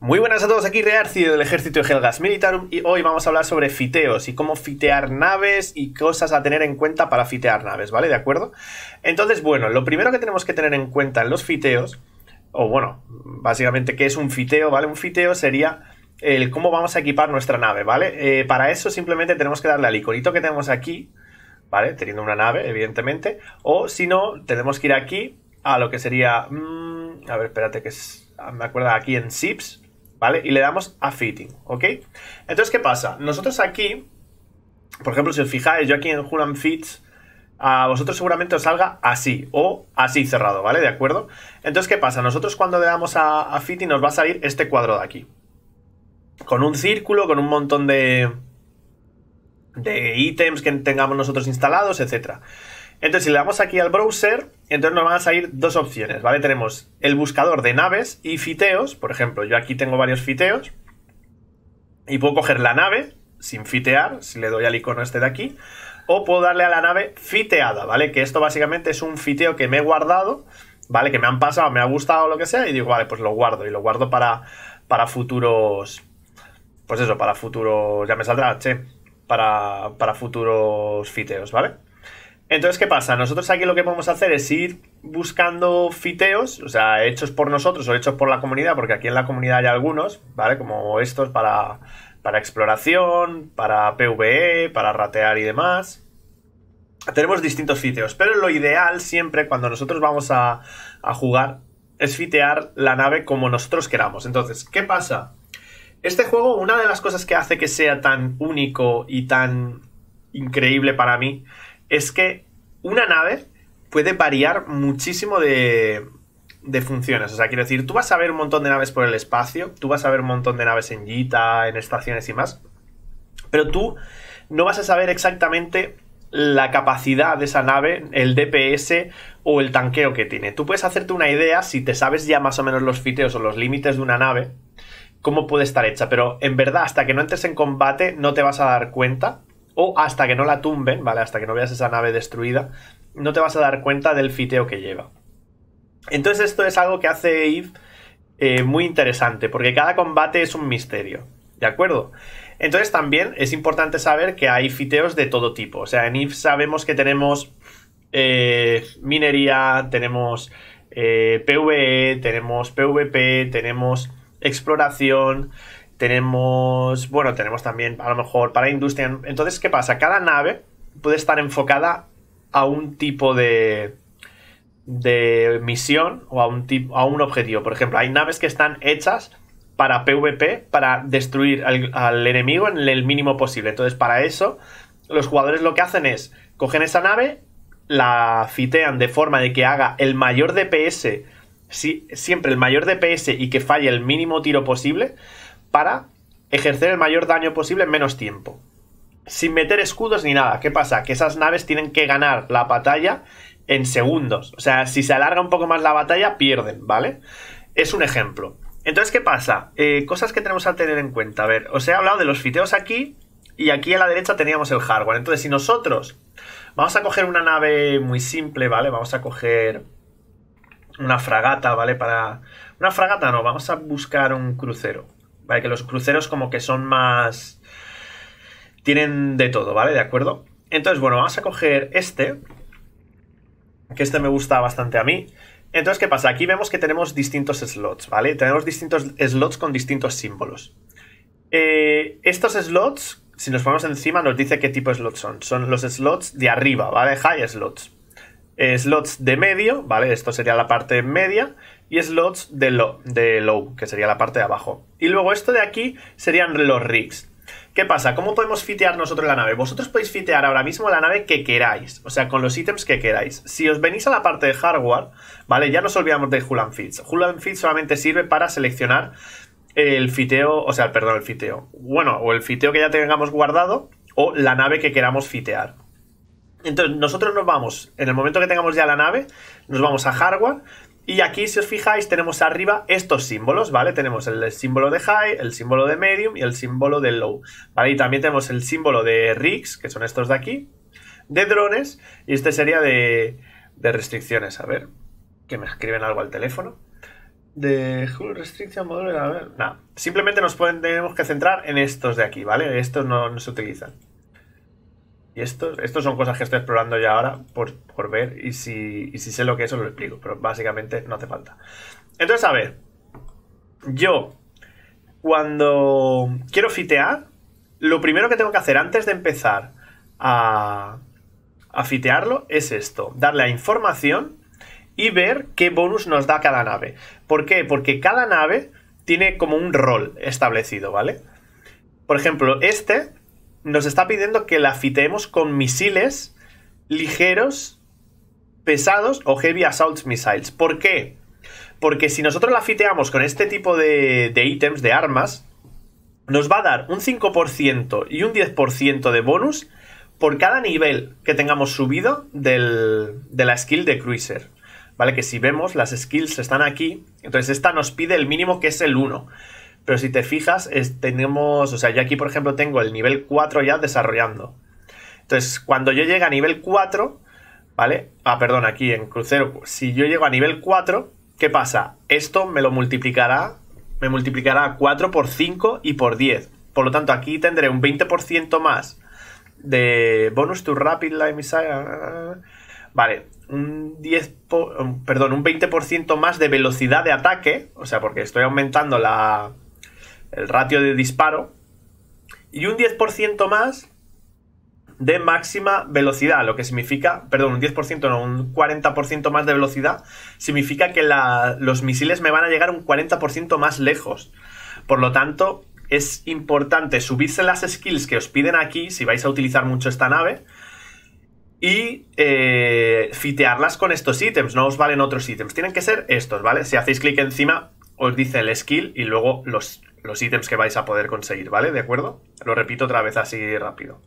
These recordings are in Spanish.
Muy buenas a todos, aquí Rearcio del ejército de Helgas Militarum y hoy vamos a hablar sobre fiteos y cómo fitear naves y cosas a tener en cuenta para fitear naves, ¿vale? ¿De acuerdo? Entonces, bueno, lo primero que tenemos que tener en cuenta en los fiteos, o bueno, básicamente qué es un fiteo, ¿vale? Un fiteo sería el cómo vamos a equipar nuestra nave, ¿vale? Eh, para eso simplemente tenemos que darle al iconito que tenemos aquí, ¿vale? Teniendo una nave, evidentemente, o si no, tenemos que ir aquí a lo que sería... Mm, a ver, espérate, que es, me acuerdo aquí en SIPS, ¿vale? Y le damos a fitting, ¿ok? Entonces, ¿qué pasa? Nosotros aquí, por ejemplo, si os fijáis, yo aquí en Hulan Fits, a vosotros seguramente os salga así o así cerrado, ¿vale? ¿De acuerdo? Entonces, ¿qué pasa? Nosotros cuando le damos a, fitting nos va a salir este cuadro de aquí. Con un círculo, con un montón de, de ítems que tengamos nosotros instalados, etcétera. Entonces, si le damos aquí al browser, entonces nos van a salir dos opciones, ¿vale? Tenemos el buscador de naves y fiteos. Por ejemplo, yo aquí tengo varios fiteos. Y puedo coger la nave sin fitear, si le doy al icono este de aquí. O puedo darle a la nave fiteada, ¿vale? Que esto básicamente es un fiteo que me he guardado, ¿vale? Que me han pasado, me ha gustado lo que sea. Y digo, vale, pues lo guardo. Y lo guardo para, para futuros... Pues eso, para futuros... Ya me saldrá, che. Para, para futuros fiteos, ¿vale? Entonces, ¿qué pasa? Nosotros aquí lo que podemos hacer es ir buscando fiteos, o sea, hechos por nosotros o hechos por la comunidad, porque aquí en la comunidad hay algunos, ¿vale? Como estos para, para exploración, para PvE, para ratear y demás. Tenemos distintos fiteos, pero lo ideal siempre cuando nosotros vamos a, a jugar es fitear la nave como nosotros queramos. Entonces, ¿qué pasa? Este juego, una de las cosas que hace que sea tan único y tan increíble para mí es que una nave puede variar muchísimo de, funciones. O sea, quiero decir, tú vas a ver un montón de naves por el espacio, tú vas a ver un montón de naves en Gita, en estaciones y más, pero tú no vas a saber exactamente la capacidad de esa nave, el DPS o el tanqueo que tiene. Tú puedes hacerte una idea si te sabes ya más o menos los fiteos o los límites de una nave, cómo puede estar hecha, pero en verdad hasta que no entres en combate no te vas a dar cuenta o hasta que no la tumben, ¿vale? Hasta que no veas esa nave destruida, no te vas a dar cuenta del fiteo que lleva. Entonces esto es algo que hace Eve eh, muy interesante, porque cada combate es un misterio, ¿de acuerdo? Entonces también es importante saber que hay fiteos de todo tipo. O sea, en Eve sabemos que tenemos eh, minería, tenemos eh, PvE, tenemos PvP, tenemos exploración, tenemos, bueno, tenemos también a lo mejor para industria. Entonces, ¿qué pasa? Cada nave puede estar enfocada a un tipo de, de misión o a un, tipo, a un objetivo. Por ejemplo, hay naves que están hechas para PvP, para destruir al, enemigo en el mínimo posible. Entonces, para eso, los jugadores lo que hacen es cogen esa nave, la fitean de forma de que haga el mayor DPS, si, siempre el mayor DPS y que falle el mínimo tiro posible para ejercer el mayor daño posible en menos tiempo. Sin meter escudos ni nada. ¿Qué pasa? Que esas naves tienen que ganar la batalla en segundos. O sea, si se alarga un poco más la batalla, pierden, ¿vale? Es un ejemplo. Entonces, ¿qué pasa? Eh, cosas que tenemos a tener en cuenta. A ver, os he hablado de los fiteos aquí y aquí a la derecha teníamos el hardware. Entonces, si nosotros vamos a coger una nave muy simple, ¿vale? Vamos a coger una fragata, ¿vale? Para... Una fragata no, vamos a buscar un crucero. ¿vale? Que los cruceros como que son más... Tienen de todo, ¿vale? ¿De acuerdo? Entonces, bueno, vamos a coger este, que este me gusta bastante a mí. Entonces, ¿qué pasa? Aquí vemos que tenemos distintos slots, ¿vale? Tenemos distintos slots con distintos símbolos. Eh, estos slots, si nos ponemos encima, nos dice qué tipo de slots son. Son los slots de arriba, ¿vale? High slots. Eh, slots de medio, ¿vale? Esto sería la parte media y slots de low, de que sería la parte de abajo. Y luego esto de aquí serían los rigs. ¿Qué pasa? ¿Cómo podemos fitear nosotros la nave? Vosotros podéis fitear ahora mismo la nave que queráis, o sea, con los ítems que queráis. Si os venís a la parte de hardware, ¿vale? Ya nos olvidamos de Hulan Fits. Hulan Fits solamente sirve para seleccionar el fiteo, o sea, perdón, el fiteo. Bueno, o el fiteo que ya tengamos guardado o la nave que queramos fitear. Entonces, nosotros nos vamos, en el momento que tengamos ya la nave, nos vamos a hardware y aquí, si os fijáis, tenemos arriba estos símbolos, ¿vale? Tenemos el símbolo de high, el símbolo de medium y el símbolo de low, ¿vale? Y también tenemos el símbolo de rigs, que son estos de aquí, de drones, y este sería de, restricciones. A ver, que me escriben algo al teléfono. De Restriction a ver, nada. Simplemente nos tenemos que centrar en estos de aquí, ¿vale? Estos no, no se utilizan. Y esto, son cosas que estoy explorando ya ahora por, ver y si, sé lo que es, os lo explico, pero básicamente no hace falta. Entonces, a ver, yo cuando quiero fitear, lo primero que tengo que hacer antes de empezar a, a fitearlo es esto, darle a información y ver qué bonus nos da cada nave. ¿Por qué? Porque cada nave tiene como un rol establecido, ¿vale? Por ejemplo, este nos está pidiendo que la fiteemos con misiles ligeros, pesados o heavy assault missiles. ¿Por qué? Porque si nosotros la fiteamos con este tipo de, de ítems, de armas, nos va a dar un 5% y un 10% de bonus por cada nivel que tengamos subido de la skill de Cruiser. ¿Vale? Que si vemos, las skills están aquí. Entonces esta nos pide el mínimo que es el 1. Pero si te fijas, tenemos, o sea, yo aquí por ejemplo tengo el nivel 4 ya desarrollando. Entonces, cuando yo llegue a nivel 4, ¿vale? Ah, perdón, aquí en crucero, si yo llego a nivel 4, ¿qué pasa? Esto me lo multiplicará, me multiplicará 4 por 5 y por 10. Por lo tanto, aquí tendré un 20% más de bonus to rapid life missile. Vale, un 10 perdón, un 20% más de velocidad de ataque, o sea, porque estoy aumentando la el ratio de disparo, y un 10% más de máxima velocidad, lo que significa, perdón, un 10%, no, un 40% más de velocidad, significa que los misiles me van a llegar un 40% más lejos. Por lo tanto, es importante subirse las skills que os piden aquí, si vais a utilizar mucho esta nave, y eh, fitearlas con estos ítems, no os valen otros ítems, tienen que ser estos, ¿vale? Si hacéis clic encima, os dice el skill y luego los, ítems que vais a poder conseguir, ¿vale? ¿De acuerdo? Lo repito otra vez así rápido.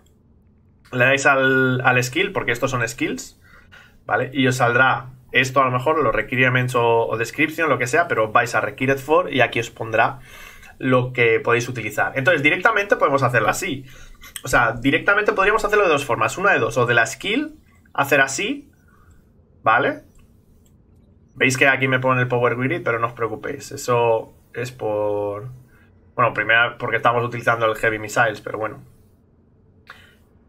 Le dais al, skill, porque estos son skills, ¿vale? Y os saldrá esto a lo mejor, los requirements o, o description, lo que sea, pero vais a required for y aquí os pondrá lo que podéis utilizar. Entonces, directamente podemos hacerlo así. O sea, directamente podríamos hacerlo de dos formas. Una de dos, o de la skill, hacer así, ¿vale? Veis que aquí me pone el Power Grid, pero no os preocupéis. Eso es por... Bueno, primero porque estamos utilizando el Heavy Missiles, pero bueno.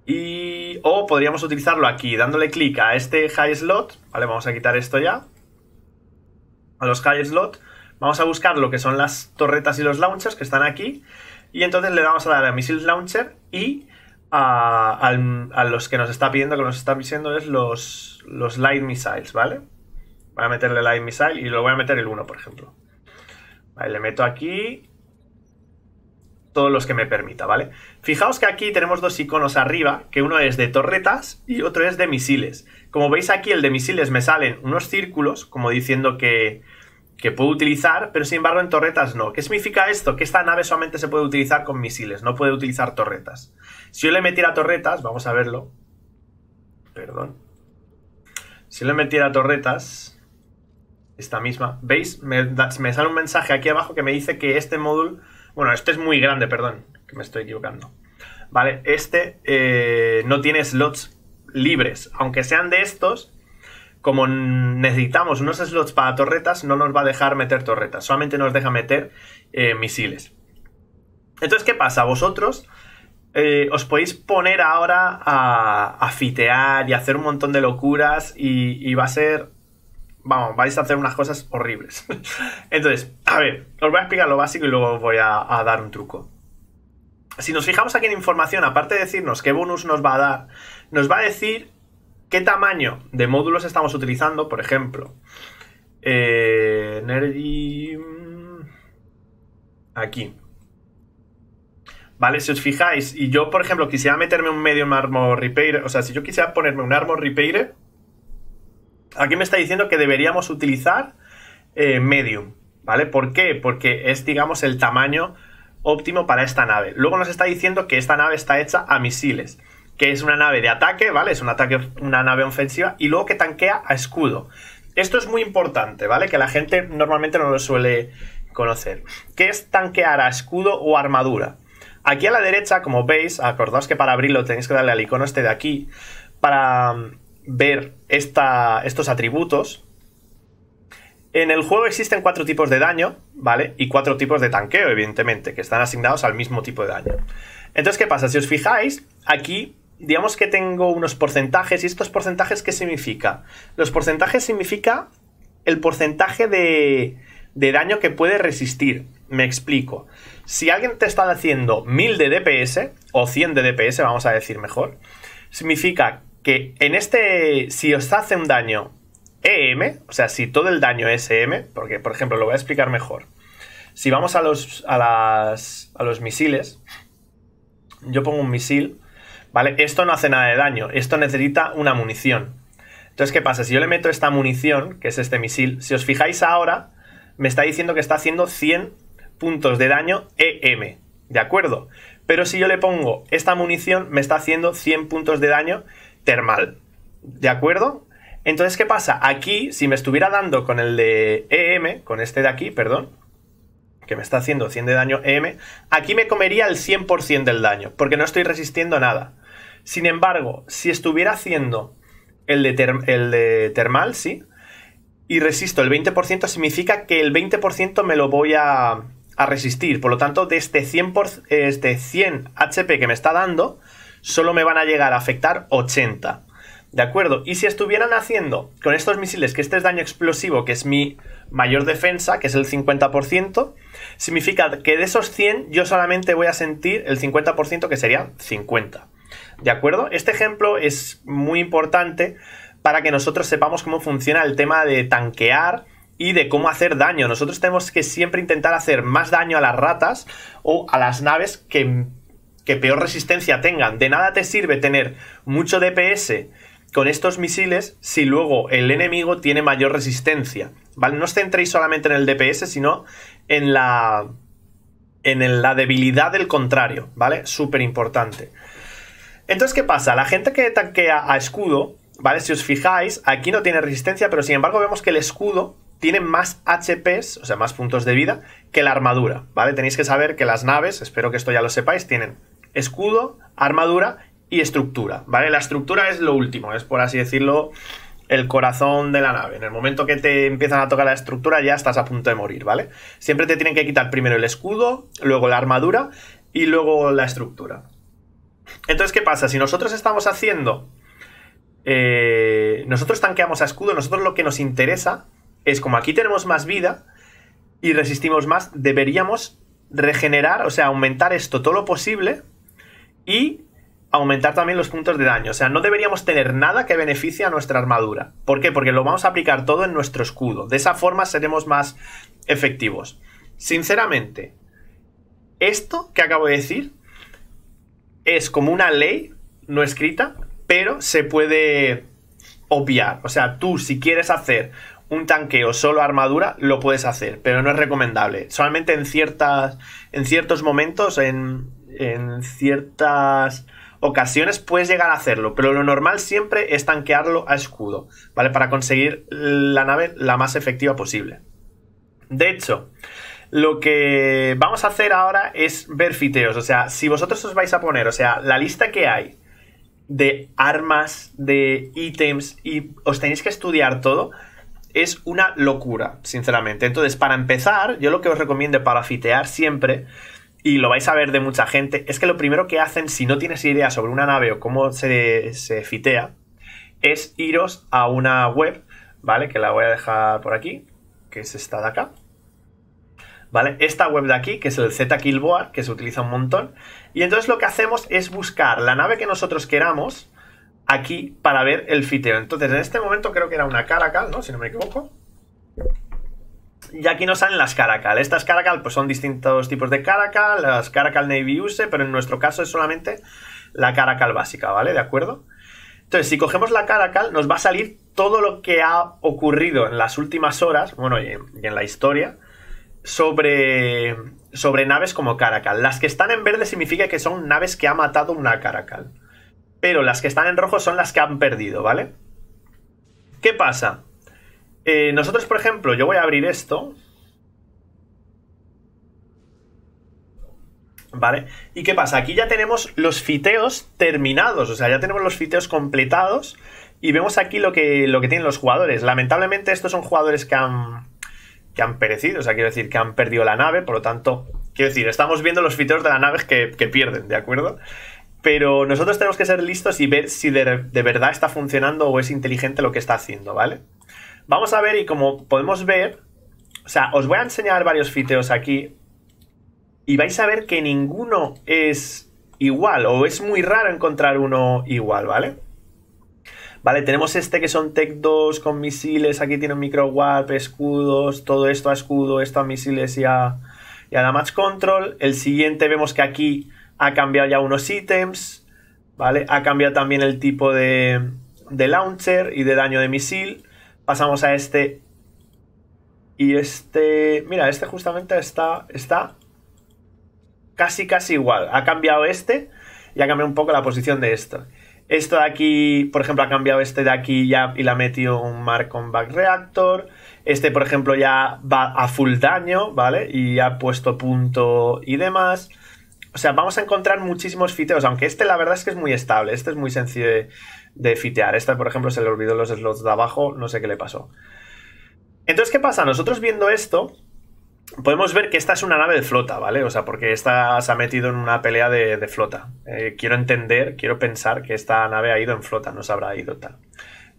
Y... O podríamos utilizarlo aquí, dándole clic a este High Slot. Vale, vamos a quitar esto ya. A los High Slot. Vamos a buscar lo que son las torretas y los launchers que están aquí. Y entonces le vamos a dar a Missile Launcher y a, los que nos está pidiendo, que nos está pidiendo es los, los Light Missiles, ¿vale? a meterle light Missile y lo voy a meter el 1, por ejemplo. Vale, le meto aquí todos los que me permita, ¿vale? Fijaos que aquí tenemos dos iconos arriba, que uno es de torretas y otro es de misiles. Como veis aquí, el de misiles me salen unos círculos, como diciendo que, que puedo utilizar, pero sin embargo en torretas no. ¿Qué significa esto? Que esta nave solamente se puede utilizar con misiles, no puede utilizar torretas. Si yo le metiera torretas, vamos a verlo. Perdón. Si le metiera torretas, esta misma. ¿Veis? Me, sale un mensaje aquí abajo que me dice que este módulo, bueno, este es muy grande, perdón, que me estoy equivocando. Vale, este eh, no tiene slots libres, aunque sean de estos, como necesitamos unos slots para torretas, no nos va a dejar meter torretas, solamente nos deja meter eh, misiles. Entonces, ¿qué pasa? Vosotros eh, os podéis poner ahora a, fitear y hacer un montón de locuras y va a ser vamos, vais a hacer unas cosas horribles. Entonces, a ver, os voy a explicar lo básico y luego os voy a, dar un truco. Si nos fijamos aquí en información, aparte de decirnos qué bonus nos va a dar, nos va a decir qué tamaño de módulos estamos utilizando, por ejemplo. Eh, energy... Mm, aquí. ¿Vale? Si os fijáis, y yo, por ejemplo, quisiera meterme un medium armor repair, o sea, si yo quisiera ponerme un armor repair, Aquí me está diciendo que deberíamos utilizar eh, medium, ¿vale? ¿Por qué? Porque es, digamos, el tamaño óptimo para esta nave. Luego nos está diciendo que esta nave está hecha a misiles, que es una nave de ataque, ¿vale? Es un ataque, una nave ofensiva, y luego que tanquea a escudo. Esto es muy importante, ¿vale? Que la gente normalmente no lo suele conocer. ¿Qué es tanquear a escudo o armadura? Aquí a la derecha, como veis, acordaos que para abrirlo tenéis que darle al icono este de aquí. Para ver estos atributos. En el juego existen cuatro tipos de daño, ¿vale? Y cuatro tipos de tanqueo, evidentemente, que están asignados al mismo tipo de daño. Entonces, ¿qué pasa? Si os fijáis, aquí digamos que tengo unos porcentajes. ¿Y estos porcentajes qué significa? Los porcentajes significa el porcentaje de, de daño que puede resistir. Me explico. Si alguien te está haciendo 1000 de DPS, o 100 de DPS, vamos a decir mejor, significa que en este, si os hace un daño EM, o sea, si todo el daño es EM, porque por ejemplo lo voy a explicar mejor, si vamos a los, a, a los misiles, yo pongo un misil, ¿vale? Esto no hace nada de daño, esto necesita una munición. Entonces, ¿qué pasa? Si yo le meto esta munición, que es este misil, si os fijáis ahora, me está diciendo que está haciendo 100 puntos de daño EM, ¿de acuerdo? Pero si yo le pongo esta munición, me está haciendo 100 puntos de daño termal. ¿De acuerdo? Entonces, ¿qué pasa? Aquí, si me estuviera dando con el de EM, con este de aquí, perdón, que me está haciendo 100 de daño EM, aquí me comería el 100% del daño, porque no estoy resistiendo nada. Sin embargo, si estuviera haciendo el de, el termal, sí, y resisto el 20%, significa que el 20% me lo voy a, a, resistir. Por lo tanto, de este 100, por, este 100 HP que me está dando, solo me van a llegar a afectar 80. ¿De acuerdo? Y si estuvieran haciendo con estos misiles que este es daño explosivo, que es mi mayor defensa, que es el 50%, significa que de esos 100 yo solamente voy a sentir el 50%, que sería 50. ¿De acuerdo? Este ejemplo es muy importante para que nosotros sepamos cómo funciona el tema de tanquear y de cómo hacer daño. Nosotros tenemos que siempre intentar hacer más daño a las ratas o a las naves que que peor resistencia tengan. De nada te sirve tener mucho DPS con estos misiles si luego el enemigo tiene mayor resistencia. ¿Vale? No os centréis solamente en el DPS, sino en la. en la debilidad del contrario, ¿vale? Súper importante. Entonces, ¿qué pasa? La gente que tanquea a escudo, ¿vale? Si os fijáis, aquí no tiene resistencia, pero sin embargo vemos que el escudo tiene más HPs, o sea, más puntos de vida, que la armadura, ¿vale? Tenéis que saber que las naves, espero que esto ya lo sepáis, tienen escudo, armadura y estructura, ¿vale? La estructura es lo último, es por así decirlo el corazón de la nave. En el momento que te empiezan a tocar la estructura ya estás a punto de morir, ¿vale? Siempre te tienen que quitar primero el escudo, luego la armadura y luego la estructura. Entonces, ¿qué pasa? Si nosotros estamos haciendo... Eh, nosotros tanqueamos a escudo, nosotros lo que nos interesa es como aquí tenemos más vida y resistimos más, deberíamos regenerar, o sea, aumentar esto todo lo posible y aumentar también los puntos de daño. O sea, no deberíamos tener nada que beneficie a nuestra armadura. ¿Por qué? Porque lo vamos a aplicar todo en nuestro escudo. De esa forma seremos más efectivos. Sinceramente, esto que acabo de decir es como una ley no escrita, pero se puede obviar. O sea, tú si quieres hacer un tanqueo solo armadura, lo puedes hacer, pero no es recomendable. Solamente en, ciertas, en ciertos momentos, en, en ciertas ocasiones puedes llegar a hacerlo, pero lo normal siempre es tanquearlo a escudo, ¿vale? Para conseguir la nave la más efectiva posible. De hecho, lo que vamos a hacer ahora es ver fiteos, o sea, si vosotros os vais a poner, o sea, la lista que hay de armas, de ítems y os tenéis que estudiar todo, es una locura, sinceramente. Entonces, para empezar, yo lo que os recomiendo para fitear siempre y lo vais a ver de mucha gente, es que lo primero que hacen si no tienes idea sobre una nave o cómo se, fitea, es iros a una web, ¿vale? Que la voy a dejar por aquí, que es esta de acá. ¿Vale? Esta web de aquí, que es el z que se utiliza un montón. Y entonces lo que hacemos es buscar la nave que nosotros queramos aquí para ver el fiteo. Entonces, en este momento creo que era una Caracal, ¿no? Si no me equivoco y aquí nos salen las caracal. Estas caracal pues son distintos tipos de caracal, las caracal navy use, pero en nuestro caso es solamente la caracal básica, ¿vale? ¿De acuerdo? Entonces, si cogemos la caracal, nos va a salir todo lo que ha ocurrido en las últimas horas, bueno, y en, la historia, sobre, sobre naves como caracal. Las que están en verde significa que son naves que ha matado una caracal. Pero las que están en rojo son las que han perdido, ¿vale? ¿Qué pasa? Eh, nosotros, por ejemplo, yo voy a abrir esto. ¿Vale? ¿Y qué pasa? Aquí ya tenemos los fiteos terminados, o sea, ya tenemos los fiteos completados y vemos aquí lo que, lo que tienen los jugadores. Lamentablemente estos son jugadores que han, que han perecido, o sea, quiero decir que han perdido la nave, por lo tanto, quiero decir, estamos viendo los fiteos de la nave que, pierden, ¿de acuerdo? Pero nosotros tenemos que ser listos y ver si de verdad está funcionando o es inteligente lo que está haciendo, ¿vale? Vamos a ver y como podemos ver, o sea, os voy a enseñar varios fiteos aquí y vais a ver que ninguno es igual o es muy raro encontrar uno igual, ¿vale? Vale, tenemos este que son Tech 2 con misiles, aquí tiene un micro warp, escudos, todo esto a escudo, esto a misiles y a, y control. El siguiente vemos que aquí ha cambiado ya unos ítems, ¿vale? Ha cambiado también el tipo de, de launcher y de daño de misil. Pasamos a este. Y este... Mira, este justamente está, está casi, casi igual. Ha cambiado este y ha cambiado un poco la posición de esto. Esto de aquí, por ejemplo, ha cambiado este de aquí ya y le ha metido un Mark on Back Reactor. Este, por ejemplo, ya va a full daño, ¿vale? Y ha puesto punto y demás. O sea, vamos a encontrar muchísimos fiteos, aunque este la verdad es que es muy estable, este es muy sencillo de, de fitear. Esta, por ejemplo, se le olvidó los slots de abajo, no sé qué le pasó. Entonces, ¿qué pasa? Nosotros viendo esto, podemos ver que esta es una nave de flota, ¿vale? O sea, porque esta se ha metido en una pelea de, flota. Eh, quiero entender, quiero pensar que esta nave ha ido en flota, no se habrá ido tal.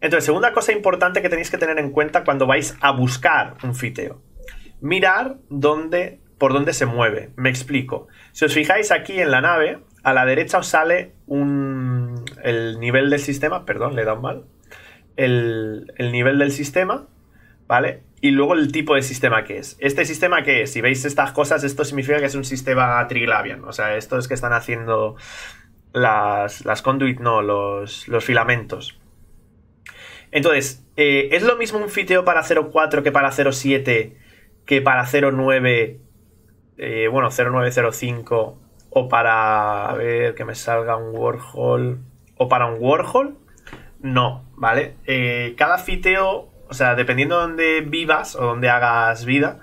Entonces, segunda cosa importante que tenéis que tener en cuenta cuando vais a buscar un fiteo. Mirar dónde, por dónde se mueve. Me explico. Si os fijáis aquí en la nave, a la derecha os sale un, el nivel del sistema, perdón, le he dado mal, el, nivel del sistema, ¿vale? Y luego el tipo de sistema que es. Este sistema que es, si veis estas cosas, esto significa que es un sistema Triglavian, o sea, esto es que están haciendo las, las conduit, no, los, filamentos. Entonces, eh, ¿es lo mismo un fiteo para 04 que para 07 que para 09, eh, bueno, 0905 o para, a ver, que me salga un Warhol? o para un Warhol, no, ¿vale? Eh, cada fiteo, o sea, dependiendo de dónde vivas o donde hagas vida,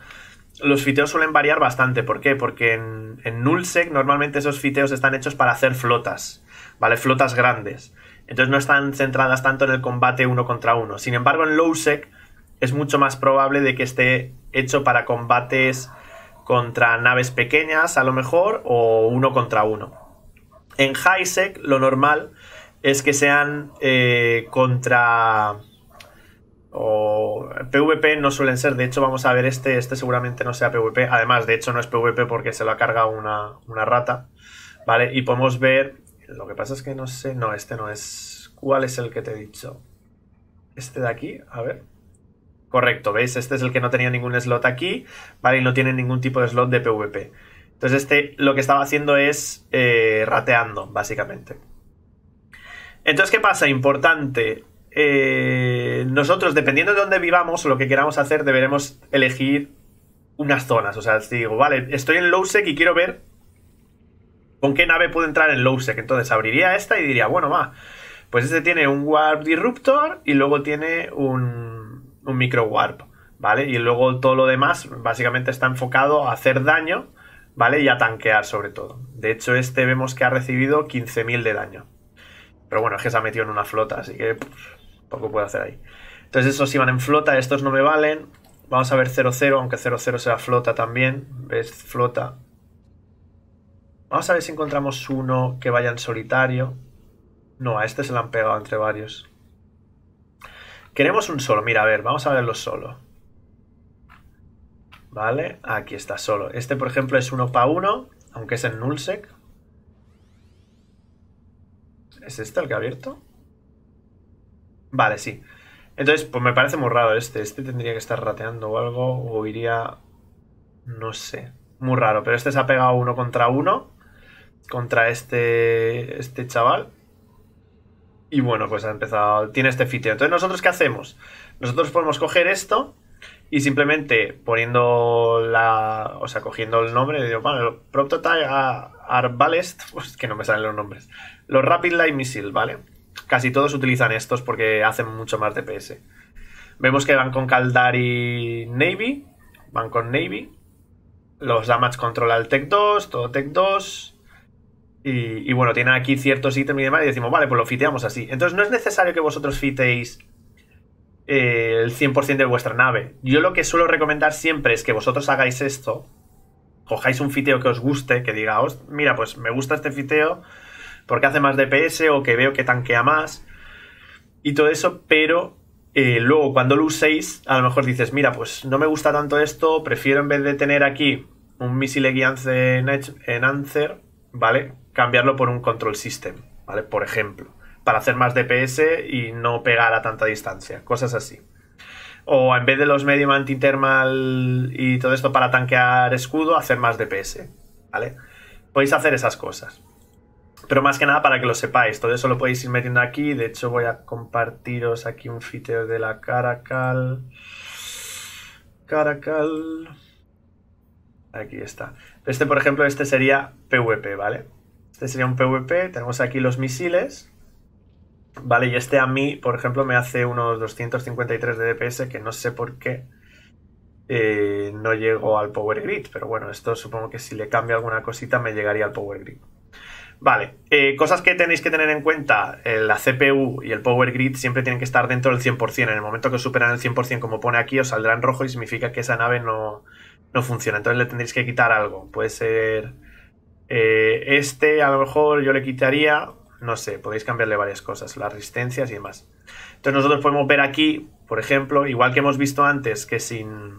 los fiteos suelen variar bastante. ¿Por qué? Porque en, en Nullsec normalmente esos fiteos están hechos para hacer flotas, ¿vale? Flotas grandes. Entonces no están centradas tanto en el combate uno contra uno. Sin embargo, en Lowsec es mucho más probable de que esté hecho para combates contra naves pequeñas, a lo mejor, o uno contra uno. En Highsec, lo normal es que sean eh, contra o PvP no suelen ser, de hecho vamos a ver este, este seguramente no sea PvP, además de hecho no es PvP porque se lo ha cargado una, rata, ¿vale? Y podemos ver, lo que pasa es que no sé, no, este no es, ¿cuál es el que te he dicho? Este de aquí, a ver. Correcto, ¿veis? Este es el que no tenía ningún slot aquí, ¿vale? Y no tiene ningún tipo de slot de PvP. Entonces este lo que estaba haciendo es eh, rateando, básicamente. Entonces, ¿qué pasa? Importante. Eh, nosotros, dependiendo de dónde vivamos o lo que queramos hacer, deberemos elegir unas zonas. O sea, si digo, vale, estoy en Lowsec y quiero ver con qué nave puedo entrar en Lowsec. Entonces abriría esta y diría, bueno, va, pues este tiene un Warp Disruptor y luego tiene un, un Micro Warp, ¿vale? Y luego todo lo demás básicamente está enfocado a hacer daño, ¿vale? Y a tanquear sobre todo. De hecho, este vemos que ha recibido 15.000 de daño. Pero bueno, es que se ha metido en una flota, así que pues, poco puedo hacer ahí. Entonces estos van en flota, estos no me valen. Vamos a ver 0-0, aunque 0-0 sea flota también. ¿Ves? Flota. Vamos a ver si encontramos uno que vaya en solitario. No, a este se le han pegado entre varios. Queremos un solo. Mira, a ver, vamos a verlo solo. ¿Vale? Aquí está solo. Este, por ejemplo, es uno para uno, aunque es en nullsec. ¿Es este el que ha abierto? Vale, sí. Entonces, pues me parece muy raro este. Este tendría que estar rateando o algo. O iría... No sé. Muy raro. Pero este se ha pegado uno contra uno. Contra este... Este chaval. Y bueno, pues ha empezado... Tiene este fiteo. Entonces, ¿nosotros qué hacemos? Nosotros podemos coger esto y simplemente poniendo la. O sea, cogiendo el nombre, digo, vale, Prototype Arbalest, pues que no me salen los nombres. Los Rapid Light Missile, ¿vale? Casi todos utilizan estos porque hacen mucho más DPS. Vemos que van con Caldari Navy, van con Navy. Los Damage Control al Tech 2, todo Tech 2. Y, bueno, tiene aquí ciertos ítems y demás, y decimos, vale, pues lo fiteamos así. Entonces no es necesario que vosotros fiteéis eh, el 100% de vuestra nave. Yo lo que suelo recomendar siempre es que vosotros hagáis esto, cojáis un fiteo que os guste, que digaos, mira, pues me gusta este fiteo porque hace más DPS o que veo que tanquea más y todo eso, pero eh, luego cuando lo uséis, a lo mejor dices, mira, pues no me gusta tanto esto, prefiero en vez de tener aquí un misil de en, en Answer, ¿vale? Cambiarlo por un control system, ¿vale? Por ejemplo para hacer más DPS y no pegar a tanta distancia, cosas así. O en vez de los medium anti-thermal y todo esto para tanquear escudo, hacer más DPS, ¿vale? Podéis hacer esas cosas. Pero más que nada para que lo sepáis, todo eso lo podéis ir metiendo aquí. De hecho, voy a compartiros aquí un fiteo de la Caracal. Caracal. Aquí está. Este, por ejemplo, este sería PvP, ¿vale? Este sería un PvP. Tenemos aquí los misiles. Vale, y este a mí, por ejemplo, me hace unos 253 de DPS, que no sé por qué eh, no llego al Power Grid. Pero bueno, esto supongo que si le cambio alguna cosita me llegaría al Power Grid. Vale, eh, cosas que tenéis que tener en cuenta, eh, la CPU y el Power Grid siempre tienen que estar dentro del 100%. En el momento que superan el 100%, como pone aquí, os saldrá en rojo y significa que esa nave no, funciona. Entonces le tendréis que quitar algo. Puede ser este, a lo mejor yo le quitaría no sé, podéis cambiarle varias cosas, las resistencias y demás. Entonces nosotros podemos ver aquí, por ejemplo, igual que hemos visto antes, que sin,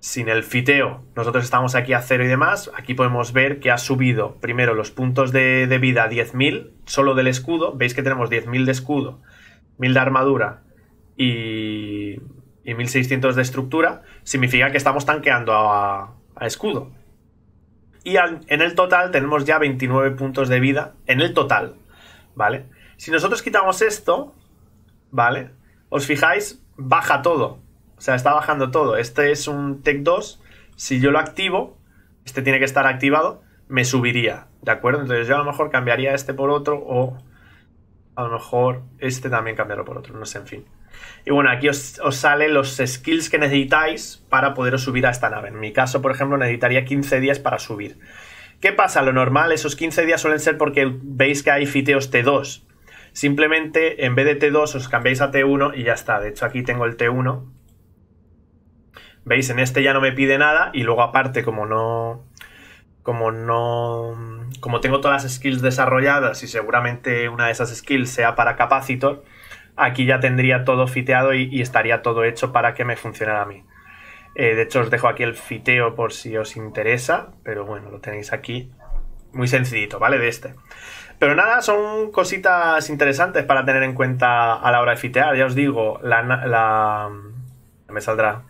sin el fiteo nosotros estamos aquí a cero y demás, aquí podemos ver que ha subido primero los puntos de, vida a 10.000, solo del escudo, veis que tenemos 10.000 de escudo, 1.000 de armadura y, 1.600 de estructura, significa que estamos tanqueando a escudo. Y en el total tenemos ya 29 puntos de vida. En el total, ¿vale? Si nosotros quitamos esto, ¿vale? Os fijáis, baja todo. O sea, está bajando todo. Este es un Tech 2. Si yo lo activo, este tiene que estar activado, me subiría, ¿de acuerdo? Entonces yo a lo mejor cambiaría este por otro o a lo mejor este también cambiarlo por otro, no sé, en fin. Y bueno, aquí os, salen los skills que necesitáis para poderos subir a esta nave. En mi caso, por ejemplo, necesitaría 15 días para subir. ¿Qué pasa? Lo normal, esos 15 días suelen ser porque veis que hay fiteos T2. Simplemente, en vez de T2, os cambiáis a T1 y ya está. De hecho, aquí tengo el T1. ¿Veis? En este ya no me pide nada y luego aparte, como no como no. Como tengo todas las skills desarrolladas y seguramente una de esas skills sea para Capacitor, aquí ya tendría todo fiteado y, estaría todo hecho para que me funcionara a mí. Eh, de hecho, os dejo aquí el fiteo por si os interesa, pero bueno, lo tenéis aquí. Muy sencillito, ¿vale? De este. Pero nada, son cositas interesantes para tener en cuenta a la hora de fitear. Ya os digo, la, la me saldrá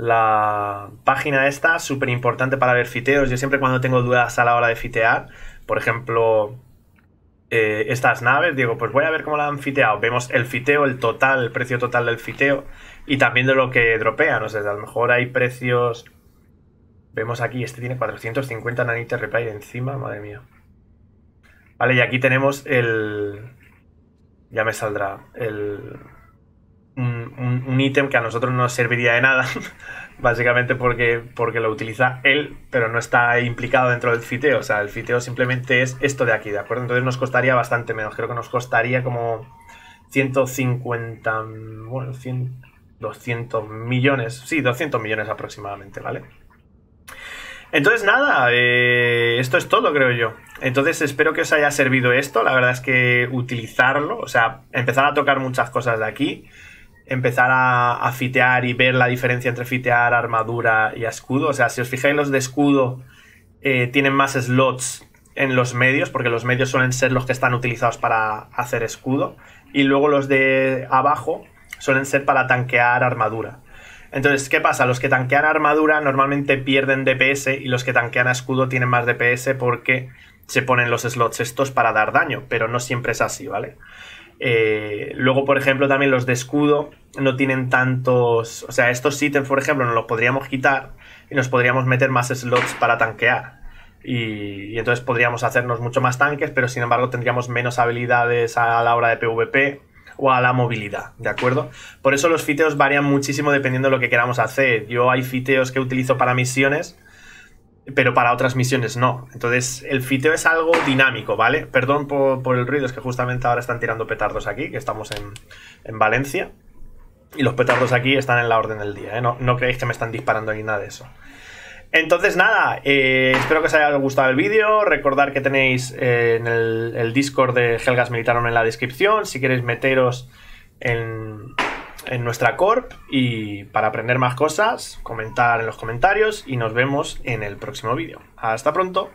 la página esta, súper importante para ver fiteos. Yo siempre cuando tengo dudas a la hora de fitear, por ejemplo, eh, estas naves, digo, pues voy a ver cómo la han fiteado. Vemos el fiteo, el total, el precio total del fiteo y también de lo que dropea. No sea, a lo mejor hay precios... Vemos aquí, este tiene 450 nanite repair encima, madre mía. Vale, y aquí tenemos el... Ya me saldrá el un ítem que a nosotros no nos serviría de nada, básicamente porque, porque lo utiliza él, pero no está implicado dentro del fiteo. O sea, el fiteo simplemente es esto de aquí, ¿de acuerdo? Entonces nos costaría bastante menos. Creo que nos costaría como 150, bueno, 100, 200 millones. Sí, 200 millones aproximadamente, ¿vale? Entonces nada, eh, esto es todo creo yo. Entonces espero que os haya servido esto. La verdad es que utilizarlo, o sea, empezar a tocar muchas cosas de aquí empezar a, fitear y ver la diferencia entre fitear armadura y escudo. O sea, si os fijáis, los de escudo eh, tienen más slots en los medios, porque los medios suelen ser los que están utilizados para hacer escudo. Y luego los de abajo suelen ser para tanquear armadura. Entonces, ¿qué pasa? Los que tanquean armadura normalmente pierden DPS y los que tanquean escudo tienen más DPS porque se ponen los slots estos para dar daño, pero no siempre es así, ¿vale? Eh, luego, por ejemplo, también los de escudo no tienen tantos. O sea, estos ítems, por ejemplo, nos los podríamos quitar y nos podríamos meter más slots para tanquear. Y, y, entonces podríamos hacernos mucho más tanques, pero sin embargo tendríamos menos habilidades a la hora de PvP o a la movilidad, ¿de acuerdo? Por eso los fiteos varían muchísimo dependiendo de lo que queramos hacer. Yo hay fiteos que utilizo para misiones pero para otras misiones no. Entonces, el fiteo es algo dinámico, ¿vale? Perdón por, el ruido, es que justamente ahora están tirando petardos aquí, que estamos en, Valencia. Y los petardos aquí están en la orden del día, ¿eh? No, creéis que me están disparando ni nada de eso. Entonces nada, eh, espero que os haya gustado el vídeo. Recordar que tenéis eh, en el, el, Discord de Helgas Militaron en la descripción. Si queréis meteros en, en nuestra corp y para aprender más cosas, comentar en los comentarios y nos vemos en el próximo vídeo. Hasta pronto.